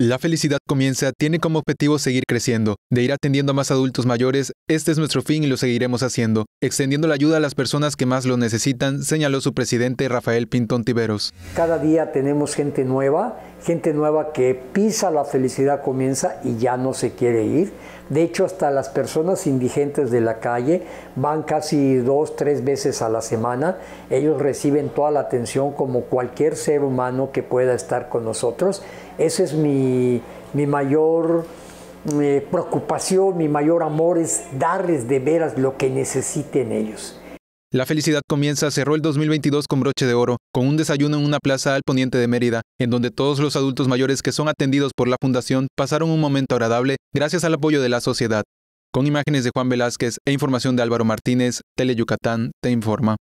La felicidad comienza tiene como objetivo seguir creciendo, de ir atendiendo a más adultos mayores, este es nuestro fin y lo seguiremos haciendo, extendiendo la ayuda a las personas que más lo necesitan, señaló su presidente Rafael Pintón Tiveros. Cada día tenemos gente nueva gente nueva que pisa la felicidad comienza y ya no se quiere ir. De hecho, hasta las personas indigentes de la calle van casi dos, tres veces a la semana. Ellos reciben toda la atención como cualquier ser humano que pueda estar con nosotros. Esa es mi, mayor eh, preocupación, mi mayor amor es darles de veras lo que necesiten ellos. La felicidad comienza cerró el 2022 con broche de oro, con un desayuno en una plaza al poniente de Mérida, en donde todos los adultos mayores que son atendidos por la fundación pasaron un momento agradable gracias al apoyo de la sociedad. Con imágenes de Juan Velázquez e información de Álvaro Martínez, Tele Yucatán te informa.